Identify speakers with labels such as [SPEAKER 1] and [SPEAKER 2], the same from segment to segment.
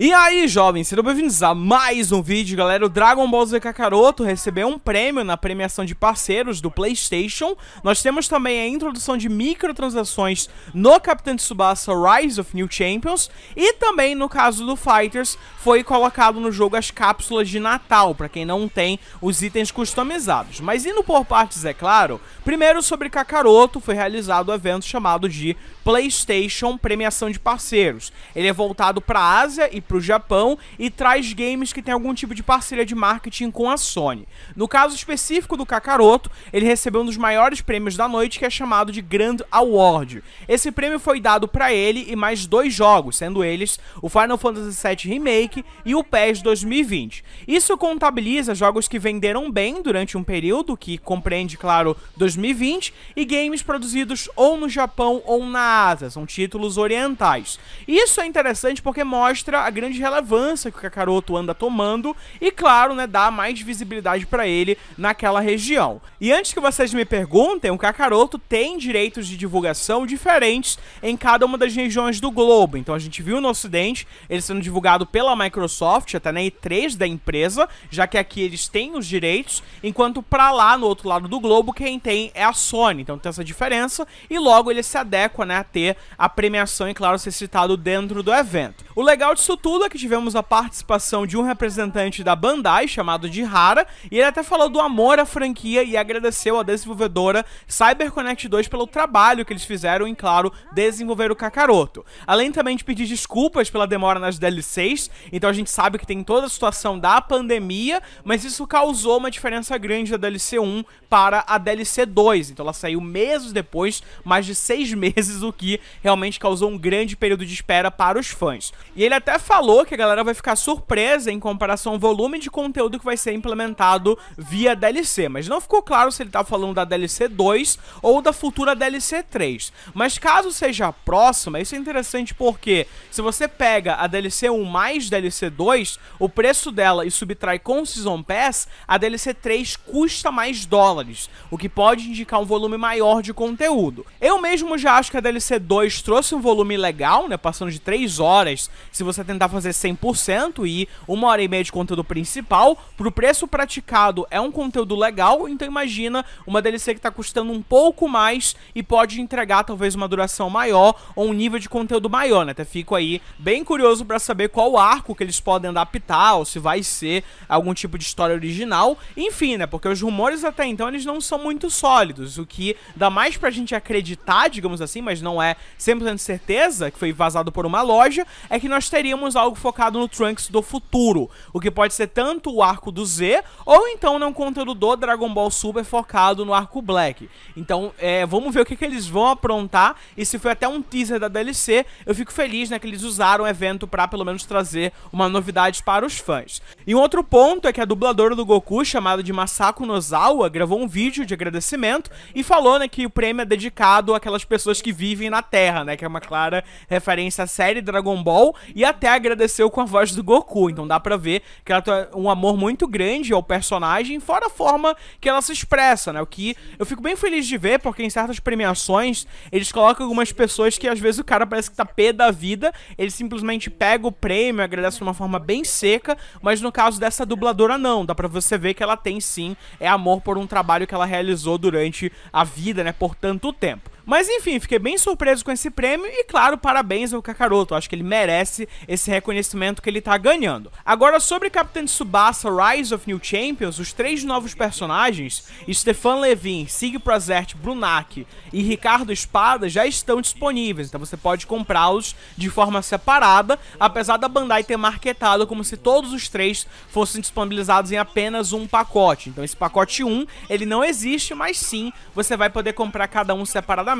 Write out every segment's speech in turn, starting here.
[SPEAKER 1] E aí, jovens, sejam bem-vindos a mais um vídeo, galera. O Dragon Ball Z Kakaroto recebeu um prêmio na premiação de parceiros do PlayStation. Nós temos também a introdução de microtransações no Capitão Tsubasa Rise of New Champions. E também, no caso do Fighters, foi colocado no jogo as cápsulas de Natal, para quem não tem os itens customizados. Mas indo por partes, é claro, primeiro sobre Kakaroto, foi realizado o um evento chamado de PlayStation Premiação de Parceiros. Ele é voltado para a Ásia e pro Japão e traz games que tem algum tipo de parceria de marketing com a Sony. No caso específico do Kakaroto, ele recebeu um dos maiores prêmios da noite, que é chamado de Grand Award. Esse prêmio foi dado para ele e mais dois jogos, sendo eles o Final Fantasy VII Remake e o PES 2020. Isso contabiliza jogos que venderam bem durante um período, que compreende, claro, 2020, e games produzidos ou no Japão ou na Ásia, são títulos orientais. Isso é interessante porque mostra a grande relevância que o Kakaroto anda tomando e, claro, né, dá mais visibilidade para ele naquela região. E antes que vocês me perguntem, o Kakaroto tem direitos de divulgação diferentes em cada uma das regiões do globo. Então a gente viu no Ocidente ele sendo divulgado pela Microsoft, até na E3 da empresa, já que aqui eles têm os direitos, enquanto para lá no outro lado do globo quem tem é a Sony. Então tem essa diferença e logo ele se adequa né, a ter a premiação e, claro, ser citado dentro do evento. O legal disso tudo tudo é que tivemos a participação de um representante da Bandai, chamado de Hara, e ele até falou do amor à franquia e agradeceu à desenvolvedora CyberConnect 2 pelo trabalho que eles fizeram em, claro, desenvolver o Kakaroto. Além também de pedir desculpas pela demora nas DLCs, então a gente sabe que tem toda a situação da pandemia, mas isso causou uma diferença grande da DLC 1 para a DLC 2, então ela saiu meses depois, mais de seis meses, o que realmente causou um grande período de espera para os fãs. E ele até falou falou que a galera vai ficar surpresa em comparação ao volume de conteúdo que vai ser implementado via DLC, mas não ficou claro se ele tá falando da DLC 2 ou da futura DLC 3. Mas caso seja a próxima, isso é interessante porque se você pega a DLC 1 mais DLC 2, o preço dela e subtrai com o Season Pass, a DLC 3 custa mais dólares, o que pode indicar um volume maior de conteúdo. Eu mesmo já acho que a DLC 2 trouxe um volume legal, né, passando de 3 horas, se você tentar tentar fazer 100% e uma hora e meia de conteúdo principal, pro preço praticado é um conteúdo legal, então imagina uma DLC que tá custando um pouco mais e pode entregar talvez uma duração maior ou um nível de conteúdo maior, né? Até fico aí bem curioso para saber qual arco que eles podem adaptar ou se vai ser algum tipo de história original, enfim, né? Porque os rumores até então eles não são muito sólidos, o que dá mais pra gente acreditar, digamos assim, mas não é 100% certeza, que foi vazado por uma loja, é que nós teríamos temos algo focado no Trunks do futuro, o que pode ser tanto o arco do Z, ou então não né, um conteúdo do Dragon Ball Super focado no arco Black. Então, é, vamos ver o que, que eles vão aprontar, e se foi até um teaser da DLC, eu fico feliz né, que eles usaram o evento para pelo menos trazer uma novidade para os fãs. E um outro ponto é que a dubladora do Goku, chamada de Masako Nozawa, gravou um vídeo de agradecimento e falou né, que o prêmio é dedicado àquelas pessoas que vivem na Terra, né, que é uma clara referência à série Dragon Ball e até a agradeceu com a voz do Goku. Então dá pra ver que ela tem tá um amor muito grande ao personagem, fora a forma que ela se expressa, né? O que eu fico bem feliz de ver, porque em certas premiações eles colocam algumas pessoas que às vezes o cara parece que tá pé da vida, ele simplesmente pega o prêmio, agradece de uma forma bem seca, mas no caso dessa dubladora não, dá pra você ver que ela tem sim é amor por um trabalho que ela realizou durante a vida, né, por tanto tempo. Mas enfim, fiquei bem surpreso com esse prêmio e, claro, parabéns ao Kakaroto. Acho que ele merece esse reconhecimento que ele tá ganhando. Agora, sobre Capitã Tsubasa Rise of New Champions, os três novos personagens, Stefan Levin, Sig Prozert, Brunak e Ricardo Espada, já estão disponíveis. Então você pode comprá-los de forma separada, apesar da Bandai ter marketado como se todos os três fossem disponibilizados em apenas um pacote. Então esse pacote 1, ele não existe, mas sim, você vai poder comprar cada um separadamente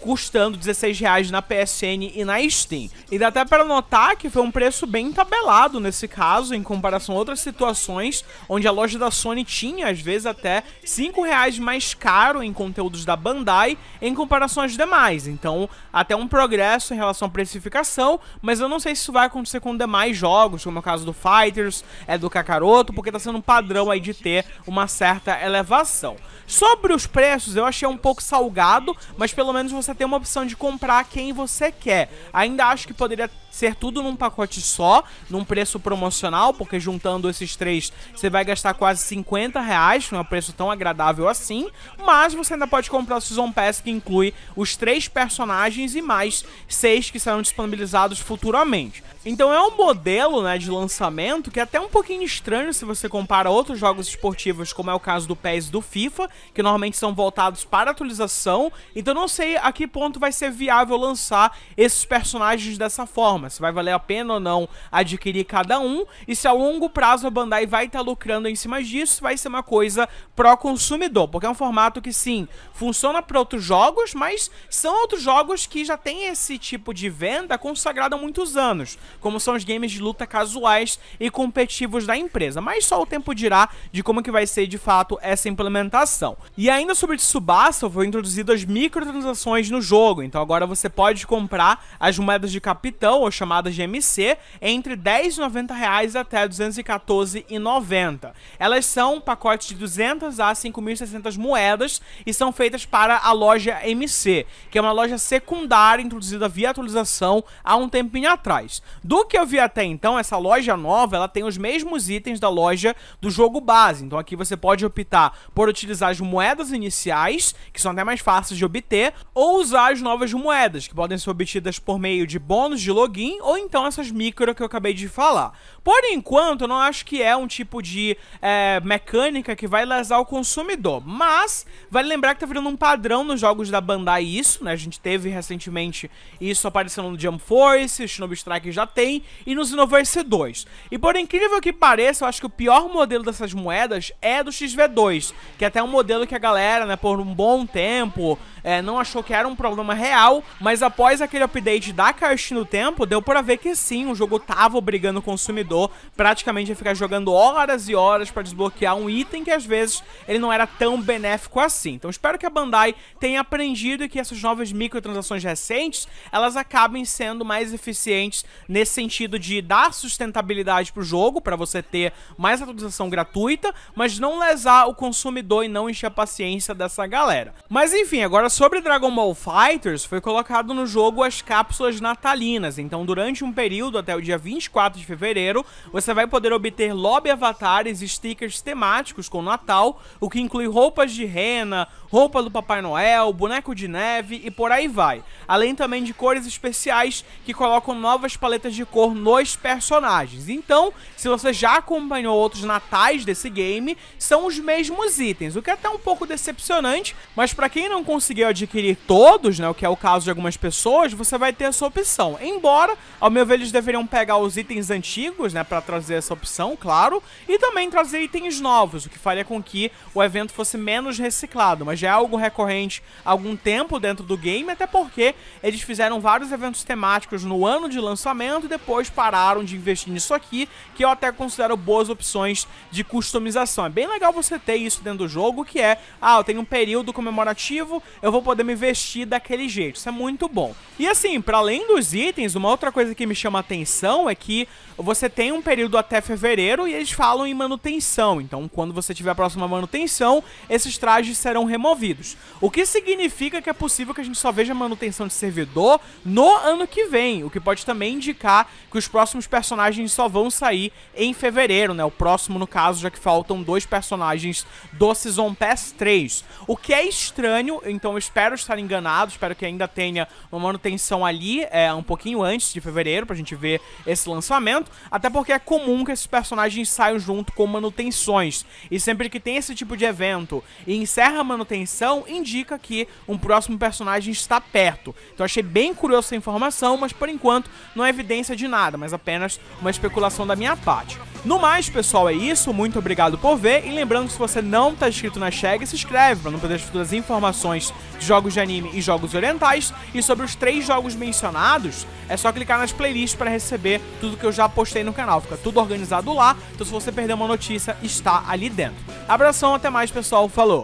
[SPEAKER 1] custando 16 reais na PSN e na Steam. E dá até para notar que foi um preço bem tabelado nesse caso, em comparação a outras situações, onde a loja da Sony tinha, às vezes, até 5 reais mais caro em conteúdos da Bandai, em comparação às demais. Então, até um progresso em relação à precificação, mas eu não sei se isso vai acontecer com demais jogos, como é o caso do Fighters, é do Kakaroto, porque está sendo um padrão aí de ter uma certa elevação. Sobre os preços, eu achei um pouco salgado, mas pelo menos você tem uma opção de comprar quem você quer. Ainda acho que poderia ser tudo num pacote só, num preço promocional, porque juntando esses três você vai gastar quase 50 reais, não é um preço tão agradável assim, mas você ainda pode comprar o Season Pass que inclui os três personagens e mais seis que serão disponibilizados futuramente. Então é um modelo né, de lançamento que é até um pouquinho estranho se você compara outros jogos esportivos, como é o caso do PES e do FIFA, que normalmente são voltados para atualização, então não sei a que ponto vai ser viável lançar esses personagens dessa forma programa, se vai valer a pena ou não adquirir cada um, e se a longo prazo a Bandai vai estar tá lucrando em cima disso, vai ser uma coisa pro consumidor porque é um formato que sim, funciona para outros jogos, mas são outros jogos que já tem esse tipo de venda consagrada há muitos anos, como são os games de luta casuais e competitivos da empresa, mas só o tempo dirá de como que vai ser de fato essa implementação. E ainda sobre Tsubasa, foram introduzidas microtransações no jogo, então agora você pode comprar as moedas de capitão, chamada de MC, entre R$10,90 até R$214,90. Elas são um pacote de 200 a 5.600 moedas e são feitas para a loja MC, que é uma loja secundária introduzida via atualização há um tempinho atrás. Do que eu vi até então, essa loja nova, ela tem os mesmos itens da loja do jogo base. Então aqui você pode optar por utilizar as moedas iniciais, que são até mais fáceis de obter, ou usar as novas moedas, que podem ser obtidas por meio de bônus de login ou então essas micro que eu acabei de falar. Por enquanto, eu não acho que é um tipo de é, mecânica que vai lesar o consumidor, mas vale lembrar que tá virando um padrão nos jogos da Bandai isso, né? A gente teve recentemente isso aparecendo no Jump Force, o Shinobi Strike já tem, e no Xenoverse 2. E por incrível que pareça, eu acho que o pior modelo dessas moedas é do XV2, que é até um modelo que a galera, né, por um bom tempo, é, não achou que era um problema real, mas após aquele update da caixinha do tempo, deu pra ver que sim, o jogo tava obrigando o consumidor servidor, praticamente ia ficar jogando horas e horas para desbloquear um item que às vezes ele não era tão benéfico assim. Então espero que a Bandai tenha aprendido que essas novas microtransações recentes, elas acabem sendo mais eficientes nesse sentido de dar sustentabilidade pro jogo, para você ter mais atualização gratuita, mas não lesar o consumidor e não encher a paciência dessa galera. Mas enfim, agora sobre Dragon Ball Fighters, foi colocado no jogo as cápsulas natalinas, então durante um período até o dia 24 de fevereiro, você vai poder obter lobby avatares e stickers temáticos com Natal, o que inclui roupas de rena, roupa do Papai Noel, boneco de neve e por aí vai. Além também de cores especiais que colocam novas paletas de cor nos personagens. Então, se você já acompanhou outros natais desse game, são os mesmos itens, o que é até um pouco decepcionante, mas para quem não conseguiu adquirir todos, né, o que é o caso de algumas pessoas, você vai ter essa opção. Embora, ao meu ver, eles deveriam pegar os itens antigos né, para trazer essa opção, claro, e também trazer itens novos, o que faria com que o evento fosse menos reciclado, mas já é algo recorrente há algum tempo dentro do game, até porque eles fizeram vários eventos temáticos no ano de lançamento e depois pararam de investir nisso aqui, que eu até considero boas opções de customização. É bem legal você ter isso dentro do jogo, que é, ah, eu tenho um período comemorativo, eu vou poder me vestir daquele jeito. Isso é muito bom. E assim, para além dos itens, uma outra coisa que me chama atenção é que você tem tem um período até fevereiro e eles falam em manutenção. Então, quando você tiver a próxima manutenção, esses trajes serão removidos. O que significa que é possível que a gente só veja manutenção de servidor no ano que vem, o que pode também indicar que os próximos personagens só vão sair em fevereiro, né? O próximo, no caso, já que faltam dois personagens do Season Pass 3. O que é estranho, então eu espero estar enganado, espero que ainda tenha uma manutenção ali, é, um pouquinho antes de fevereiro, pra gente ver esse lançamento. Até porque é comum que esses personagens saiam junto com manutenções, e sempre que tem esse tipo de evento e encerra a manutenção, indica que um próximo personagem está perto. Então achei bem curioso essa informação, mas por enquanto não é evidência de nada, mas apenas uma especulação da minha parte. No mais, pessoal, é isso. Muito obrigado por ver. E lembrando que se você não está inscrito na Chega, se inscreve para não perder as futuras informações de jogos de anime e jogos orientais. E sobre os três jogos mencionados, é só clicar nas playlists para receber tudo que eu já postei no canal canal, fica tudo organizado lá. Então se você perder uma notícia, está ali dentro. Abração, até mais pessoal, falou!